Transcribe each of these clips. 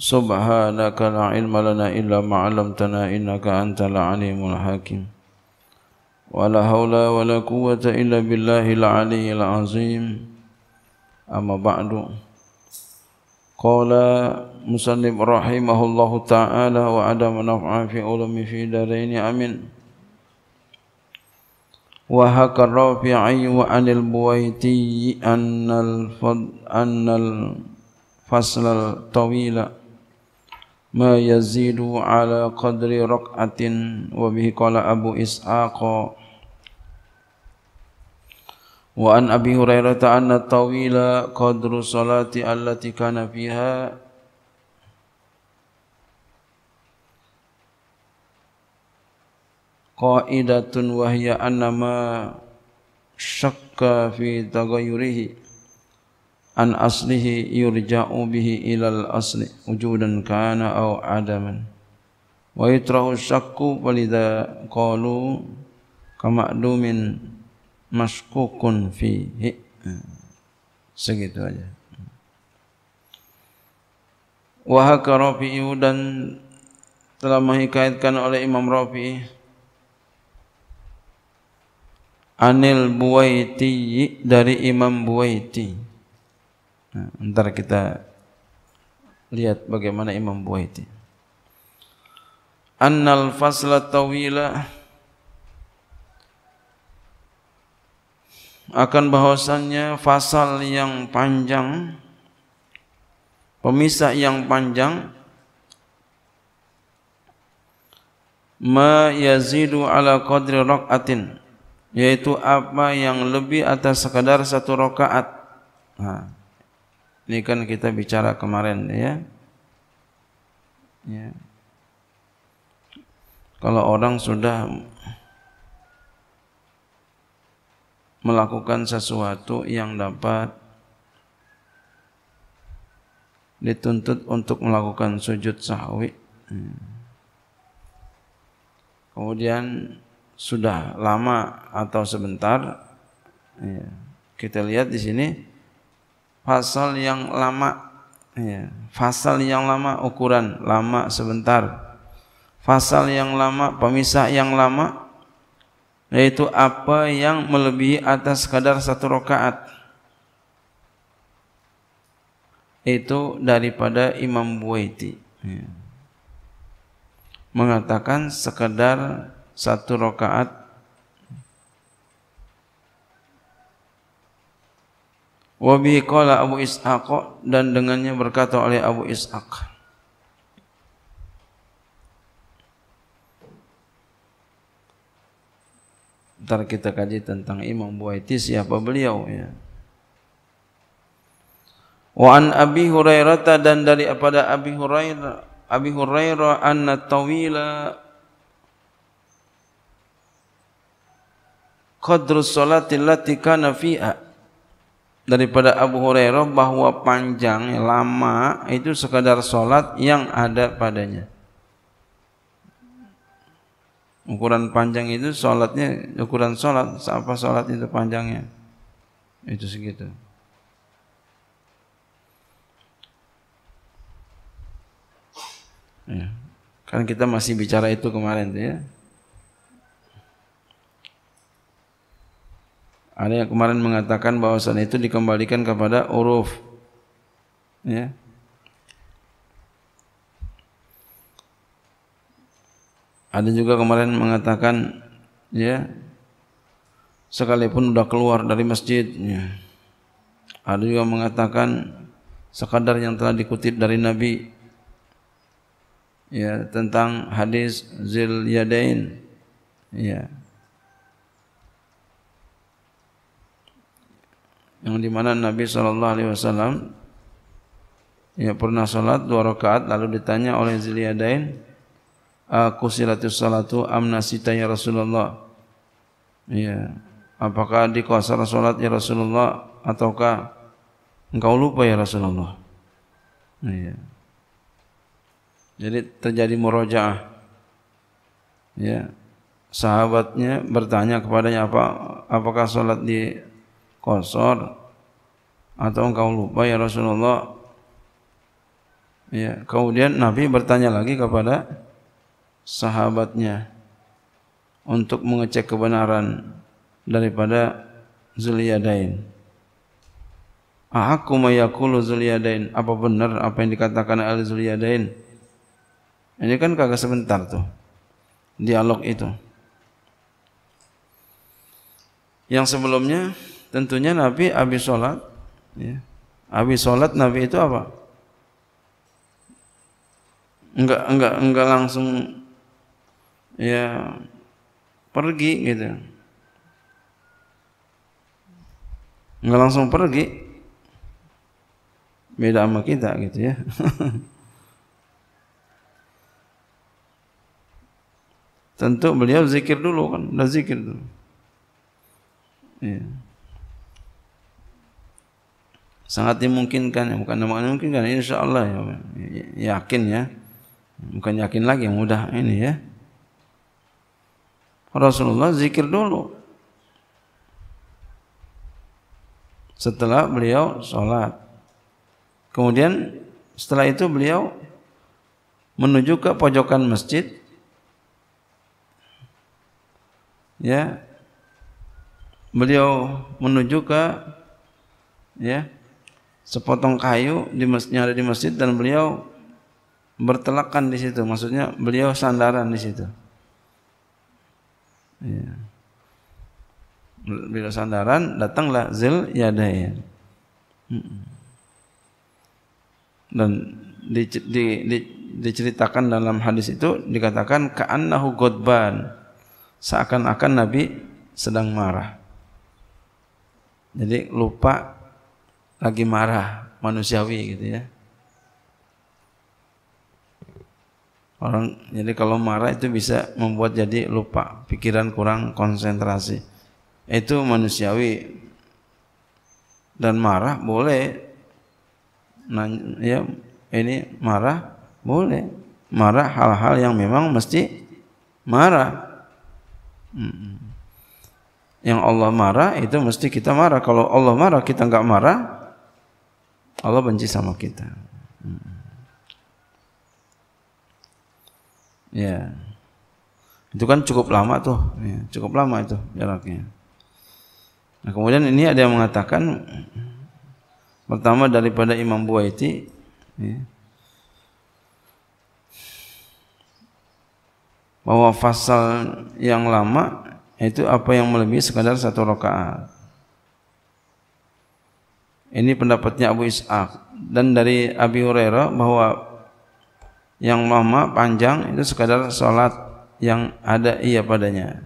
سبحانك لا علم لنا إلا ما علمتنا إنك أنت العليم الحكيم ولا حول ولا قوة إلا بالله العلي العظيم أما بعد قال مصنف رحمه الله تعالى وعدم نفع في علم في دارين أمين وهك الرافعي وعن البويتي أن الفضل أن الفصل الطويل ما يزيد على قدر ركعة وبه قال أبو إسحاق وعن أبي هريرة أن الطويل قدر الصلاة التي كان فيها قائدة وهي أن ما شك في تغيره an aslihi yurja'u bihi ilal asli wujudan kana au adaman wa yatrahu syakku walidha qalu dumin mashkukun fihi segitu aja wa haka rafi'u dan telah mengikaitkan oleh Imam Rafi. Anil Buwaiti dari Imam Buwaiti. Nah, ntar kita lihat bagaimana Imam Buaiti. Annal fasla tawila akan bahwasannya fasal yang panjang pemisah yang panjang ma yazidu ala qadri rakaatin yaitu apa yang lebih atas sekadar satu rakaat. Nah, ini kan kita bicara kemarin ya. ya. Kalau orang sudah melakukan sesuatu yang dapat dituntut untuk melakukan sujud sahwi. Kemudian sudah lama atau sebentar, ya, kita lihat di sini fasal yang lama ya fasal yang lama ukuran lama sebentar fasal yang lama pemisah yang lama yaitu apa yang melebihi atas kadar satu rakaat itu daripada Imam Buaiti ya. mengatakan sekadar satu rakaat Wa bihi qala Abu Ishaq dan dengannya berkata oleh Abu Ishaq. Ntar kita kaji tentang Imam Buaiti siapa beliau ya. Wa an Abi Hurairah dan dari kepada Abi Hurairah Abi Hurairah anna tawila qadru salati allati kana fi'a daripada Abu Hurairah bahwa panjang lama itu sekadar sholat yang ada padanya ukuran panjang itu sholatnya ukuran sholat apa sholat itu panjangnya itu segitu ya. kan kita masih bicara itu kemarin tuh ya Ada yang kemarin mengatakan bahwasan itu dikembalikan kepada uruf. Ya. Ada juga kemarin mengatakan ya sekalipun sudah keluar dari masjid ya. Ada juga mengatakan sekadar yang telah dikutip dari Nabi ya tentang hadis Zil Yadain ya yang dimana Nabi Shallallahu Alaihi Wasallam ya pernah sholat dua rakaat lalu ditanya oleh Ziliadain aku silatus salatu amnasita ya Rasulullah ya apakah di kosar sholat ya Rasulullah ataukah engkau lupa ya Rasulullah ya. jadi terjadi murojaah ya sahabatnya bertanya kepadanya apa apakah sholat di kosor atau engkau lupa ya Rasulullah ya kemudian Nabi bertanya lagi kepada sahabatnya untuk mengecek kebenaran daripada Zuliyadain Aku mayakulu Zuliyadain apa benar apa yang dikatakan al Zuliyadain ini kan kagak sebentar tuh dialog itu yang sebelumnya tentunya Nabi habis sholat ya. habis sholat Nabi itu apa enggak enggak enggak langsung ya pergi gitu enggak langsung pergi beda sama kita gitu ya tentu beliau zikir dulu kan udah zikir dulu ya sangat dimungkinkan ya bukan namanya dimungkinkan insya Allah ya yakin ya bukan yakin lagi yang mudah ini ya Rasulullah zikir dulu setelah beliau sholat kemudian setelah itu beliau menuju ke pojokan masjid ya beliau menuju ke ya sepotong kayu di masjid, ada di masjid dan beliau bertelakan di situ. Maksudnya beliau sandaran di situ. Ya. Beliau sandaran, datanglah Zil Yadaya. Dan di, di, di, diceritakan dalam hadis itu dikatakan ka'annahu godban. Seakan-akan Nabi sedang marah. Jadi lupa lagi marah manusiawi gitu ya orang jadi kalau marah itu bisa membuat jadi lupa pikiran kurang konsentrasi itu manusiawi dan marah boleh nah ya ini marah boleh marah hal-hal yang memang mesti marah yang Allah marah itu mesti kita marah kalau Allah marah kita nggak marah Allah benci sama kita. Ya. Itu kan cukup lama tuh, ya, cukup lama itu jaraknya. Nah, kemudian ini ada yang mengatakan pertama daripada Imam Buaiti ya, bahwa fasal yang lama itu apa yang melebihi sekadar satu rakaat. Ini pendapatnya Abu Is'ak dan dari Abi Hurairah bahwa yang lama panjang itu sekadar salat yang ada ia padanya.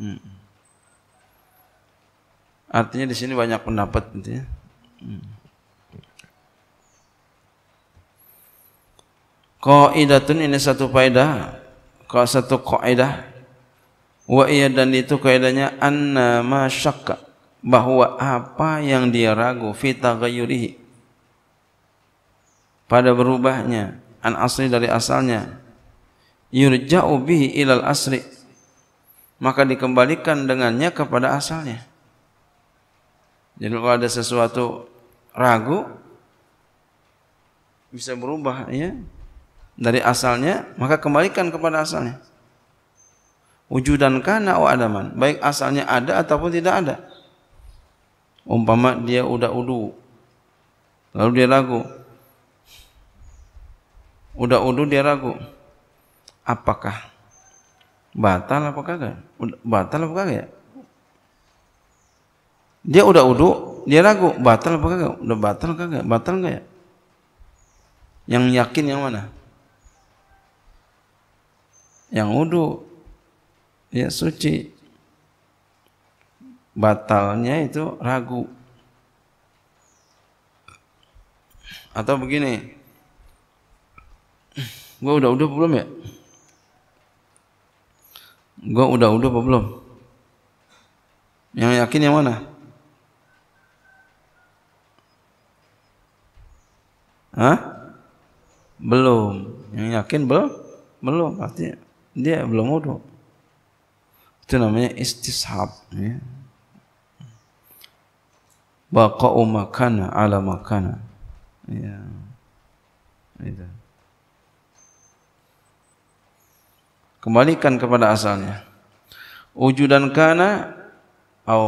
Hmm. Artinya di sini banyak pendapat nanti. Ya. Hmm. ini satu kaidah, ka satu kaidah. Wa iya dan itu kaidahnya anna ma bahwa apa yang dia ragu fitaghayyurihi pada berubahnya an asli dari asalnya yurja'u bihi ilal asri maka dikembalikan dengannya kepada asalnya jadi kalau ada sesuatu ragu bisa berubah ya dari asalnya maka kembalikan kepada asalnya wujudan kana wa adaman baik asalnya ada ataupun tidak ada umpama dia udah udu lalu dia ragu udah udu dia ragu apakah batal apa kagak batal apa kagak ya dia udah udu dia ragu batal apa kagak udah batal kagak batal enggak ya yang yakin yang mana yang udu ya suci batalnya itu ragu. Atau begini, gue udah udah belum ya? Gue udah udah apa belum? Yang yakin yang mana? Hah? Belum. Yang yakin belum? Belum. Artinya dia belum udah, Itu namanya istishab. Ya baqa'u makana ala makana. Ya. Itu. Kembalikan kepada asalnya. dan kana au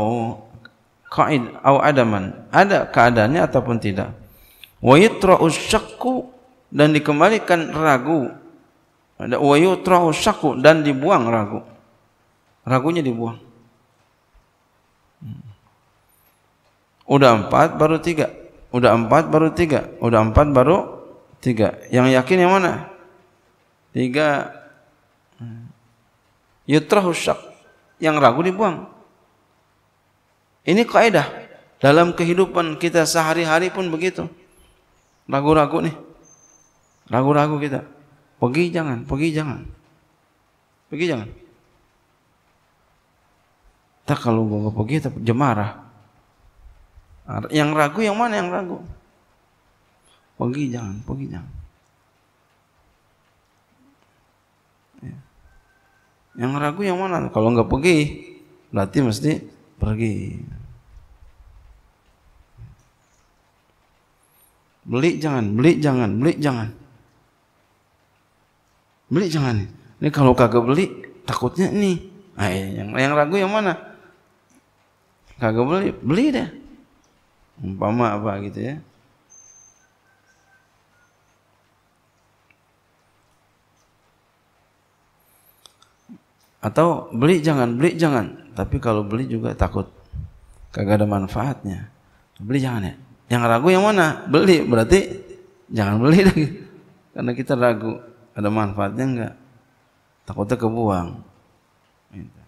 qaid au adaman. Ada keadaannya ataupun tidak. Wa yatra'u syakku dan dikembalikan ragu. Ada wa yatra'u syakku dan dibuang ragu. Ragunya dibuang. Hmm. Udah empat baru tiga. Udah empat baru tiga. Udah empat baru tiga. Yang yakin yang mana? Tiga. Hmm. yutrah usyak Yang ragu dibuang. Ini kaidah dalam kehidupan kita sehari-hari pun begitu. Ragu-ragu nih. Ragu-ragu kita. Pergi jangan, pergi jangan. Pergi jangan. Tak kalau gua pergi tetap jemarah yang ragu yang mana yang ragu? Pergi jangan, pergi jangan. Ya. Yang ragu yang mana? Kalau nggak pergi, berarti mesti pergi. Beli jangan, beli jangan, beli jangan. Beli jangan. Ini kalau kagak beli, takutnya nih. Nah, yang, yang ragu yang mana? Kagak beli, beli deh umpama apa gitu ya atau beli jangan beli jangan tapi kalau beli juga takut kagak ada manfaatnya beli jangan ya yang ragu yang mana beli berarti jangan beli lagi karena kita ragu ada manfaatnya enggak takutnya kebuang gitu.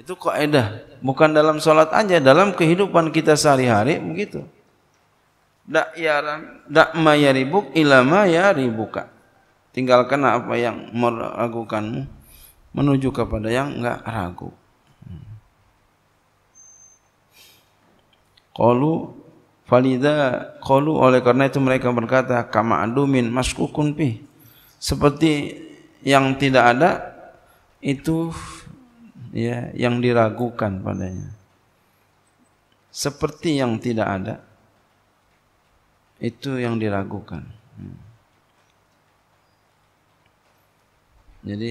Itu kaidah, bukan dalam sholat aja, dalam kehidupan kita sehari-hari begitu. Dak yaran, dak mayaribuk ilama yaribuka. Tinggalkan apa yang meragukanmu menuju kepada yang enggak ragu. Qalu falida qalu oleh karena itu mereka berkata kama adumin maskukun pi. Seperti yang tidak ada itu ya yang diragukan padanya seperti yang tidak ada itu yang diragukan hmm. jadi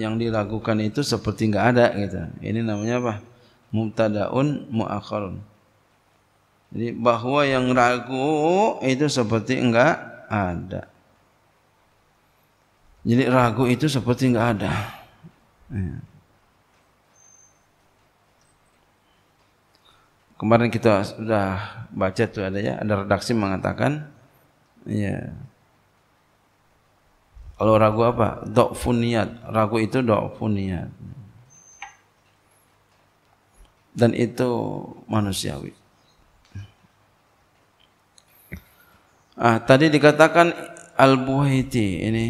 yang diragukan itu seperti nggak ada gitu ini namanya apa mubtadaun muakharun jadi bahwa yang ragu itu seperti enggak ada jadi ragu itu seperti enggak ada ya. kemarin kita sudah baca tuh ada ya ada redaksi mengatakan ya kalau ragu apa? Do'fun niat. Ragu itu do'fun niat. Dan itu manusiawi. Ah, tadi dikatakan Al-Buhaiti ini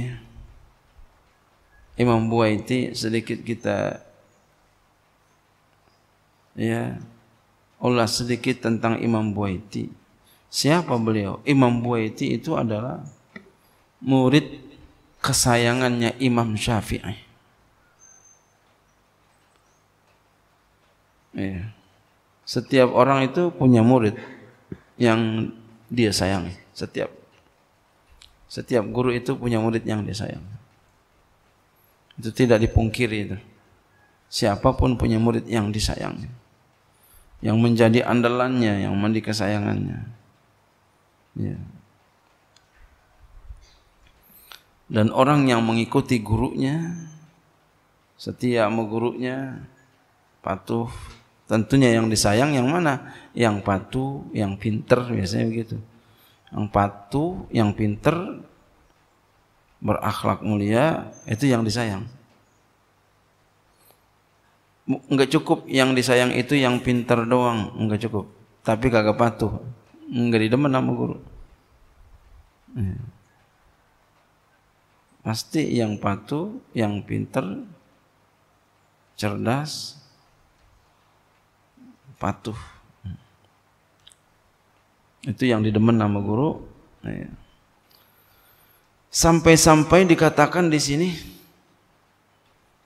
Imam Buhaiti sedikit kita ya ulas sedikit tentang Imam Buaiti. Siapa beliau? Imam Buaiti itu adalah murid kesayangannya Imam Syafi'i. Ya. Setiap orang itu punya murid yang dia sayangi. Setiap setiap guru itu punya murid yang dia sayangi. Itu tidak dipungkiri itu. Siapapun punya murid yang disayangi yang menjadi andalannya, yang mandi kesayangannya. Ya. Dan orang yang mengikuti gurunya, setia sama gurunya, patuh, tentunya yang disayang yang mana? Yang patuh, yang pinter biasanya begitu. Yang patuh, yang pinter, berakhlak mulia, itu yang disayang. Enggak cukup yang disayang itu yang pintar doang enggak cukup tapi kagak patuh nggak didemen sama guru iya. pasti yang patuh yang pintar cerdas patuh itu yang didemen sama guru iya. sampai-sampai dikatakan di sini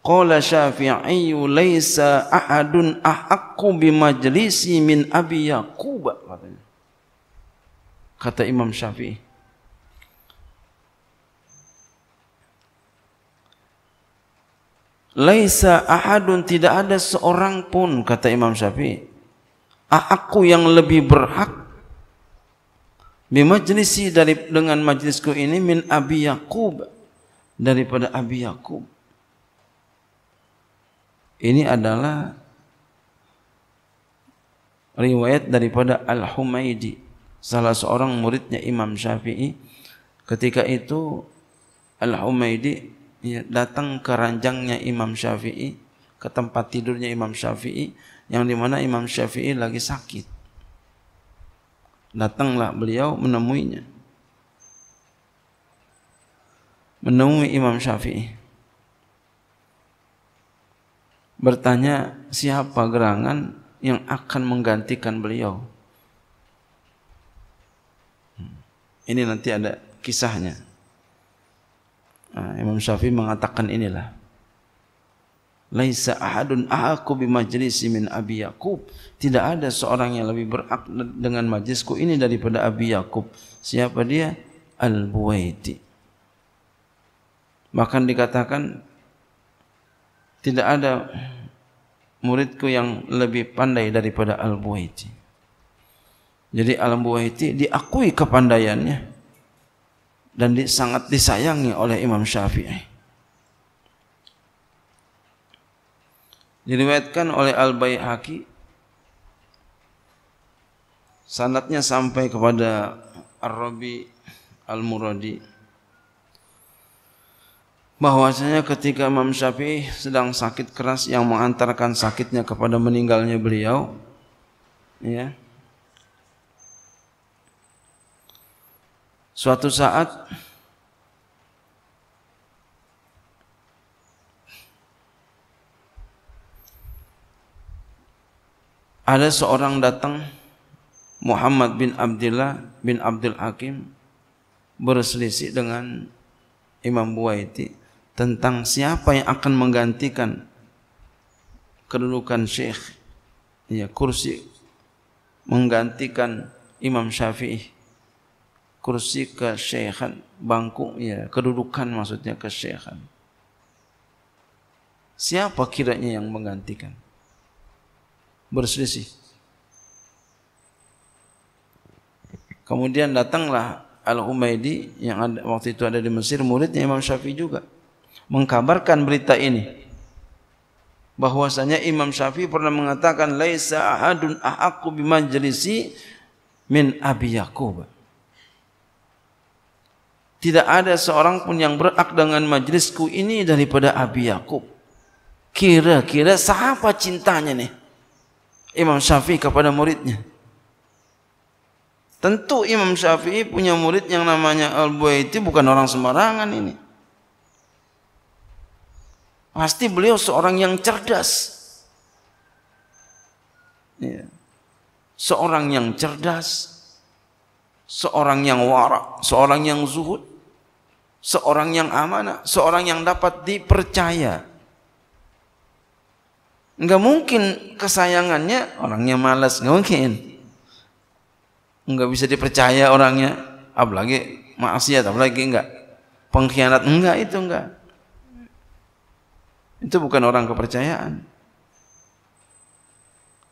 Qala Syafi'i laisa ahadun ahaqqu bi majlisi min Abi Yaqub katanya. Kata Imam Syafi'i. Laisa ahadun tidak ada seorang pun kata Imam Syafi'i. Aku yang lebih berhak di majlisi dari dengan majlisku ini min Abi Yaqub daripada Abi Yaqub. Ini adalah riwayat daripada Al-Humaidi, salah seorang muridnya Imam Syafi'i. Ketika itu Al-Humaidi ya, datang ke ranjangnya Imam Syafi'i, ke tempat tidurnya Imam Syafi'i, yang dimana Imam Syafi'i lagi sakit. Datanglah beliau menemuinya. Menemui Imam Syafi'i bertanya siapa gerangan yang akan menggantikan beliau. Hmm. Ini nanti ada kisahnya. Nah, Imam Syafi'i mengatakan inilah. Laisa ahadun aku bi min Abi Yaqub. Tidak ada seorang yang lebih berak dengan majlisku ini daripada Abi Yaqub. Siapa dia? Al-Buwaiti. Bahkan dikatakan tidak ada muridku yang lebih pandai daripada al Buahiti. Jadi al Buahiti diakui kepandaiannya dan di, sangat disayangi oleh Imam Syafi'i. Diriwayatkan oleh Al-Baihaqi sanatnya sampai kepada Ar-Rabi Al-Muradi bahwasanya ketika Imam Syafi'i sedang sakit keras yang mengantarkan sakitnya kepada meninggalnya beliau ya suatu saat ada seorang datang Muhammad bin Abdullah bin Abdul Hakim berselisih dengan Imam Buwaiti tentang siapa yang akan menggantikan kedudukan Syekh ya kursi menggantikan Imam Syafi'i kursi ke Syekhan bangku ya kedudukan maksudnya ke Syekhan siapa kiranya yang menggantikan berselisih kemudian datanglah Al-Umaydi yang ada, waktu itu ada di Mesir muridnya Imam Syafi'i juga mengkabarkan berita ini bahwasanya Imam Syafi'i pernah mengatakan laisa ahadun ahaqqu majlisi min Abi Yaqub. Tidak ada seorang pun yang berak dengan majlisku ini daripada Abi Yaqub. Kira-kira siapa cintanya nih? Imam Syafi'i kepada muridnya. Tentu Imam Syafi'i punya murid yang namanya Al-Buaiti bukan orang sembarangan ini. Pasti beliau seorang yang cerdas. Ya. Seorang yang cerdas, seorang yang warak, seorang yang zuhud, seorang yang amanah, seorang yang dapat dipercaya. Enggak mungkin kesayangannya orangnya malas, enggak mungkin. Enggak bisa dipercaya orangnya, apalagi maksiat, apalagi enggak pengkhianat, enggak itu enggak. Itu bukan orang kepercayaan.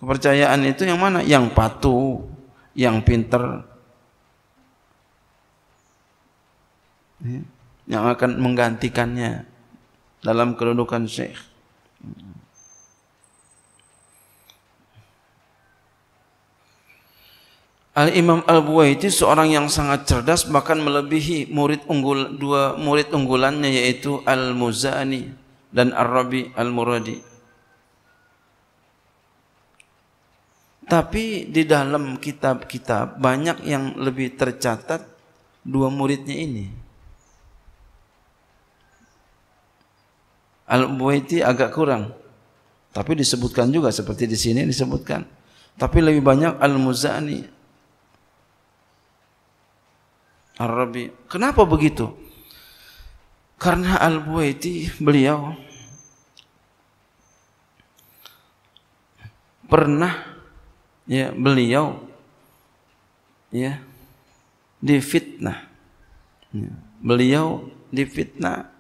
Kepercayaan itu yang mana? Yang patuh, yang pinter, ya. yang akan menggantikannya dalam kedudukan syekh. Al-Imam Al-Buwaiti seorang yang sangat cerdas bahkan melebihi murid unggul dua murid unggulannya yaitu Al-Muzani dan Ar-Rabi Al-Muradi. Tapi di dalam kitab-kitab banyak yang lebih tercatat dua muridnya ini. Al-Buwaiti agak kurang. Tapi disebutkan juga seperti di sini disebutkan. Tapi lebih banyak Al-Muzani. Ar-Rabi. Kenapa begitu? Karena Al-Buwaiti beliau pernah ya beliau ya difitnah. Ya, beliau difitnah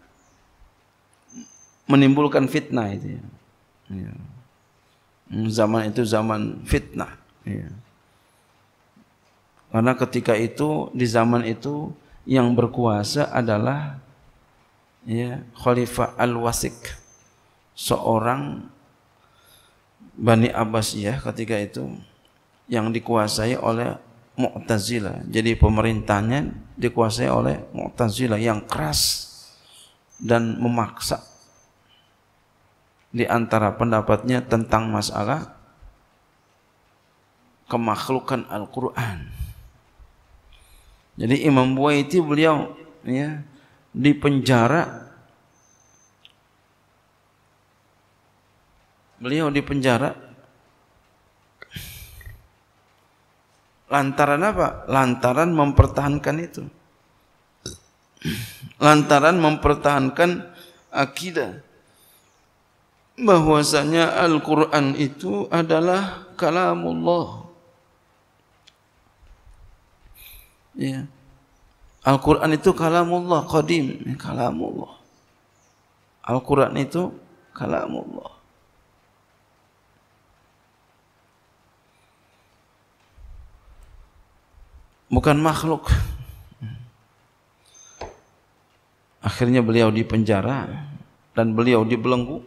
menimbulkan fitnah itu ya. ya. Zaman itu zaman fitnah. Ya. Karena ketika itu di zaman itu yang berkuasa adalah ya Khalifah Al-Wasik seorang Bani Abbas ya ketika itu yang dikuasai oleh Mu'tazilah. Jadi pemerintahnya dikuasai oleh Mu'tazilah yang keras dan memaksa. Di antara pendapatnya tentang masalah kemakhlukan Al-Quran. Jadi Imam Buaiti beliau ya, di penjara beliau di penjara lantaran apa? Lantaran mempertahankan itu. Lantaran mempertahankan akidah bahwasanya Al-Qur'an itu adalah kalamullah. Ya. Al-Qur'an itu kalamullah qadim, kalamullah. Al-Qur'an itu kalamullah. bukan makhluk. Akhirnya beliau di penjara dan beliau dibelenggu.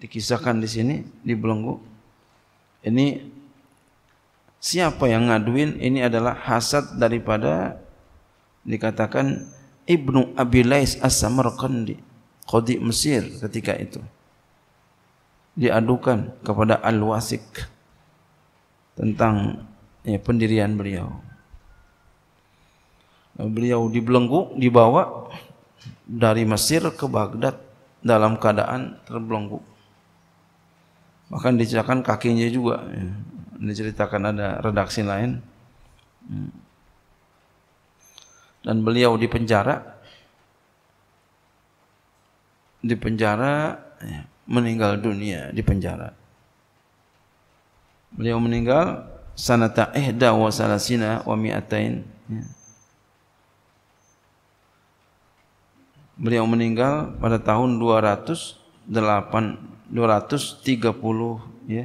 Dikisahkan di sini dibelenggu. Ini siapa yang ngaduin? Ini adalah hasad daripada dikatakan Ibnu Abi Lais As-Samarqandi, Qadi Mesir ketika itu. Diadukan kepada Al-Wasik tentang ya, pendirian beliau. beliau dibelenggu, dibawa dari Mesir ke Baghdad dalam keadaan terbelenggu. Bahkan diceritakan kakinya juga. Ya. Diceritakan ada redaksi lain. Dan beliau dipenjara. Dipenjara, ya, meninggal dunia di penjara. Beliau meninggal sanata ihda wa salasina wa mi'atain. Ya. Beliau meninggal pada tahun 208 230 ya.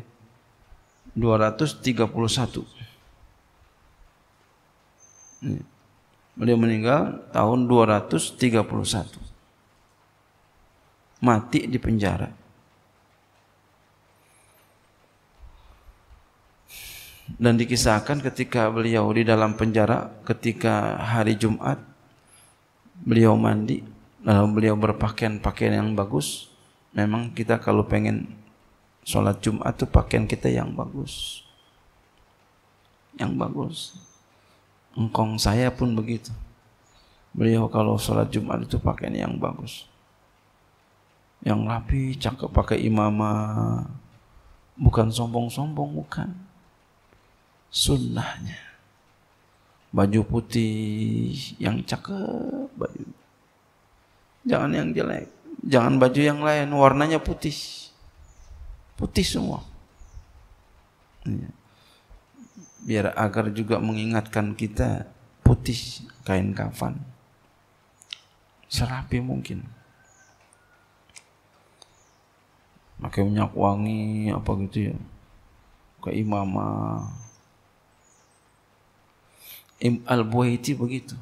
231. Ya. Beliau meninggal tahun 231. Mati di penjara. dan dikisahkan ketika beliau di dalam penjara ketika hari Jumat beliau mandi lalu eh, beliau berpakaian pakaian yang bagus memang kita kalau pengen sholat jumat itu pakaian kita yang bagus yang bagus engkong saya pun begitu beliau kalau sholat jumat itu pakaian yang bagus yang rapi cakep pakai imama bukan sombong-sombong bukan sunnahnya baju putih yang cakep bajunya Jangan yang jelek. Jangan baju yang lain. Warnanya putih. Putih semua. Iya. Biar agar juga mengingatkan kita putih kain kafan. Serapi mungkin. Pakai minyak wangi apa gitu ya. Ke imamah. Im al begitu.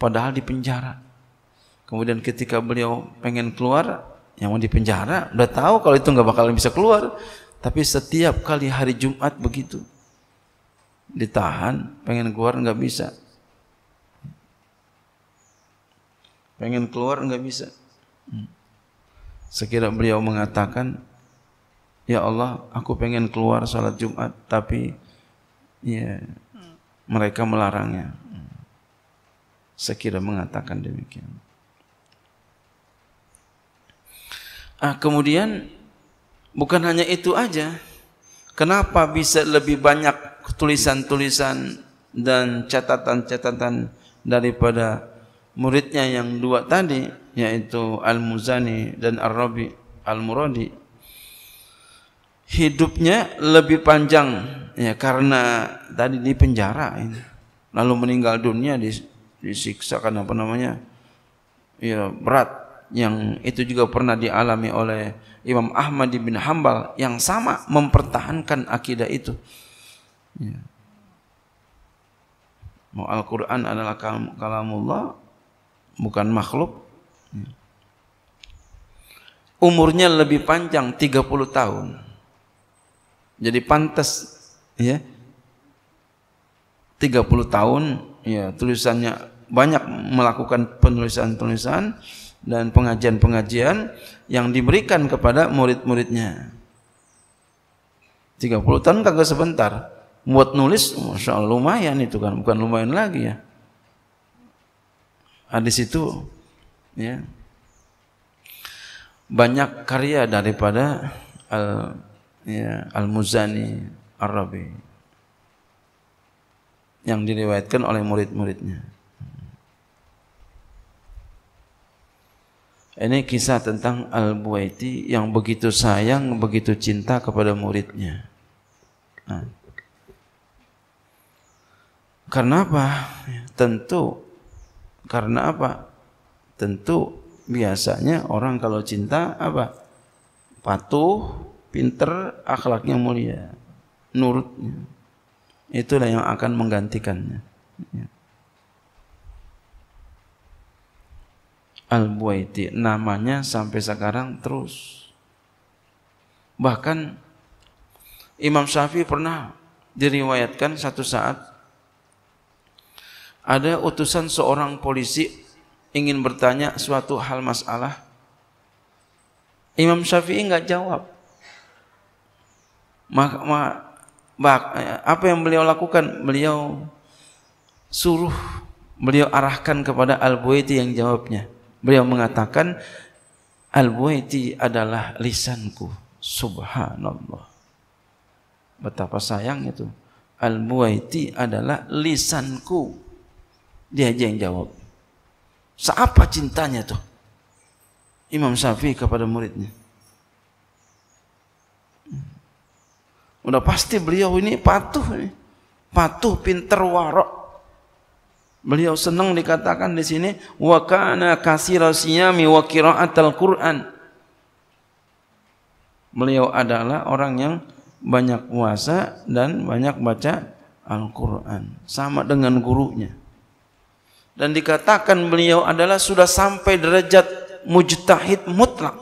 Padahal di penjara Kemudian ketika beliau pengen keluar, yang mau dipenjara udah tahu kalau itu nggak bakal bisa keluar. Tapi setiap kali hari Jumat begitu ditahan, pengen keluar nggak bisa. Pengen keluar nggak bisa. Sekira beliau mengatakan, Ya Allah, aku pengen keluar salat Jumat, tapi ya mereka melarangnya. Sekira mengatakan demikian. Ah, kemudian bukan hanya itu aja. Kenapa bisa lebih banyak tulisan-tulisan dan catatan-catatan daripada muridnya yang dua tadi yaitu Al-Muzani dan Ar-Rabi Al-Muradi hidupnya lebih panjang ya karena tadi di penjara ini lalu meninggal dunia disiksa karena apa namanya ya berat yang itu juga pernah dialami oleh Imam Ahmad bin Hambal yang sama mempertahankan akidah itu. Ya. Mau Al-Quran adalah kalam, kalamullah bukan makhluk. Ya. Umurnya lebih panjang 30 tahun. Jadi pantas ya 30 tahun ya tulisannya banyak melakukan penulisan-penulisan dan pengajian-pengajian yang diberikan kepada murid-muridnya. 30 tahun kagak sebentar. Buat nulis, Masya Allah, lumayan itu kan. Bukan lumayan lagi ya. Hadis nah, itu ya, banyak karya daripada al ya, al Muzani Arabi yang diriwayatkan oleh murid-muridnya. Ini kisah tentang Al-Buaiti yang begitu sayang, begitu cinta kepada muridnya. Nah. Karena apa? Ya, tentu. Karena apa? Tentu biasanya orang kalau cinta apa? Patuh, pinter, akhlaknya mulia, nurutnya. Itulah yang akan menggantikannya. Ya. Al-Buaiti namanya sampai sekarang terus bahkan Imam Syafi'i pernah diriwayatkan satu saat ada utusan seorang polisi ingin bertanya suatu hal masalah Imam Syafi'i nggak jawab maka ma, apa yang beliau lakukan beliau suruh beliau arahkan kepada Al-Buaiti yang jawabnya Beliau mengatakan Al-Buaiti adalah lisanku. Subhanallah. Betapa sayang itu. Al-Buaiti adalah lisanku. Dia aja yang jawab. Seapa cintanya tuh? Imam Syafi'i kepada muridnya. Udah pasti beliau ini patuh Patuh pinter warok Beliau senang dikatakan di sini wa kana kasira siyami wa qira'atal Qur'an. Beliau adalah orang yang banyak puasa dan banyak baca Al-Qur'an, sama dengan gurunya. Dan dikatakan beliau adalah sudah sampai derajat mujtahid mutlak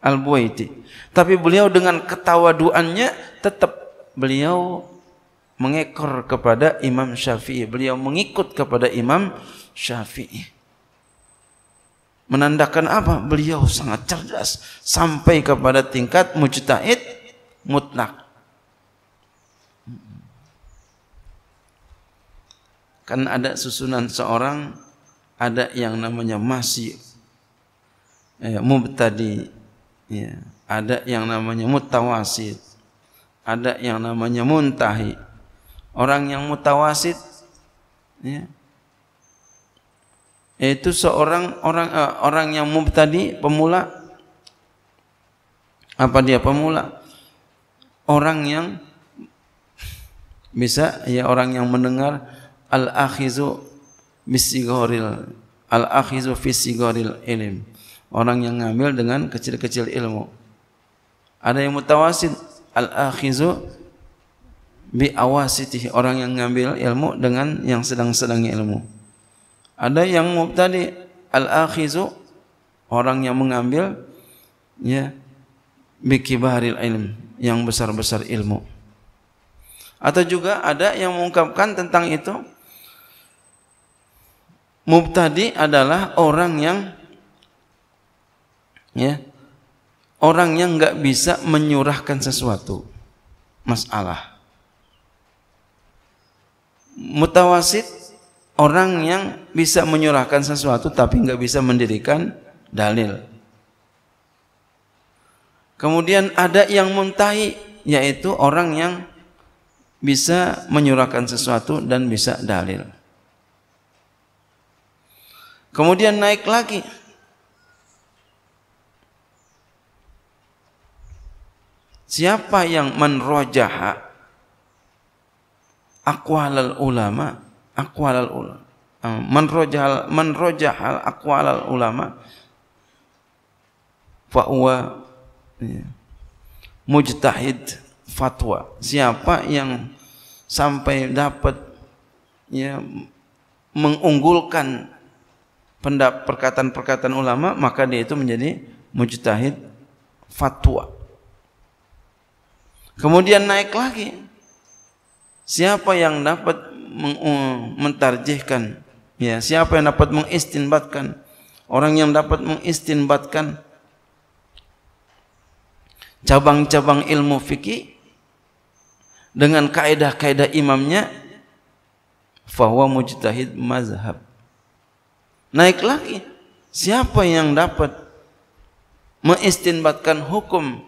Al-Buaiti. Tapi beliau dengan ketawaduannya tetap beliau mengekor kepada Imam Syafi'i. Beliau mengikut kepada Imam Syafi'i. Menandakan apa? Beliau sangat cerdas sampai kepada tingkat mujtahid mutlak. Kan ada susunan seorang ada yang namanya masih eh, mubtadi, ya. ada yang namanya mutawasid, ada yang namanya muntahi, Orang yang mutawasid ya. Yaitu seorang orang eh, orang yang mubtadi, pemula apa dia pemula? Orang yang bisa ya orang yang mendengar al akhizu goril, al akhizu fisigoril ilm orang yang ngambil dengan kecil-kecil ilmu ada yang mutawasid al akhizu bi awasiti orang yang mengambil ilmu dengan yang sedang-sedang ilmu. Ada yang mubtadi al akhizu orang yang mengambil ya bi kibaril ilm yang besar-besar ilmu. Atau juga ada yang mengungkapkan tentang itu mubtadi adalah orang yang ya orang yang enggak bisa menyurahkan sesuatu masalah Mutawasid orang yang bisa menyurahkan sesuatu tapi nggak bisa mendirikan dalil. Kemudian ada yang muntahi yaitu orang yang bisa menyurahkan sesuatu dan bisa dalil. Kemudian naik lagi. Siapa yang menrojahak akwalal ulama akwalal eh, ulama menrojahal menrojahal akwalal ulama fahuwa ya, mujtahid fatwa siapa yang sampai dapat ya mengunggulkan perkataan-perkataan ulama maka dia itu menjadi mujtahid fatwa kemudian naik lagi Siapa yang dapat uh, mentarjihkan? Ya, siapa yang dapat mengistinbatkan? Orang yang dapat mengistinbatkan cabang-cabang ilmu fikih dengan kaedah-kaedah imamnya fahuwa mujtahid mazhab. Naik lagi, siapa yang dapat mengistinbatkan hukum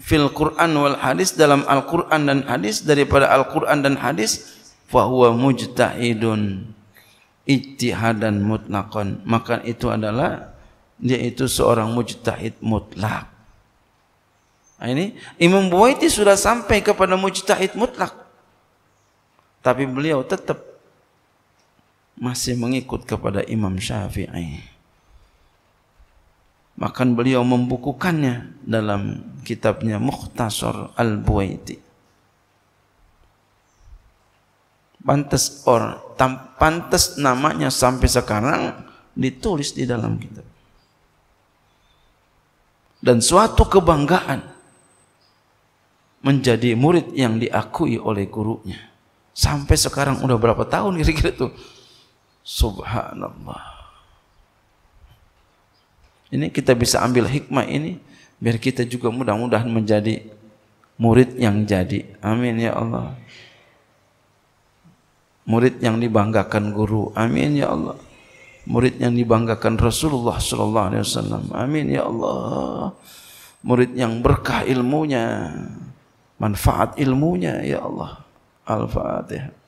fil Quran wal hadis dalam Al Quran dan hadis daripada Al Quran dan hadis fahuwa mujtahidun ijtihadan mutlakon maka itu adalah dia itu seorang mujtahid mutlak nah ini Imam Buwaiti sudah sampai kepada mujtahid mutlak tapi beliau tetap masih mengikut kepada Imam Syafi'i Maka beliau membukukannya dalam kitabnya Mukhtasar Al-Buwaiti. pantas or tam, pantes namanya sampai sekarang ditulis di dalam kitab. Dan suatu kebanggaan menjadi murid yang diakui oleh gurunya. Sampai sekarang udah berapa tahun kira-kira tuh? Subhanallah. Ini kita bisa ambil hikmah ini biar kita juga mudah-mudahan menjadi murid yang jadi. Amin ya Allah. Murid yang dibanggakan guru. Amin ya Allah. Murid yang dibanggakan Rasulullah sallallahu alaihi wasallam. Amin ya Allah. Murid yang berkah ilmunya, manfaat ilmunya ya Allah. Al-Fatihah.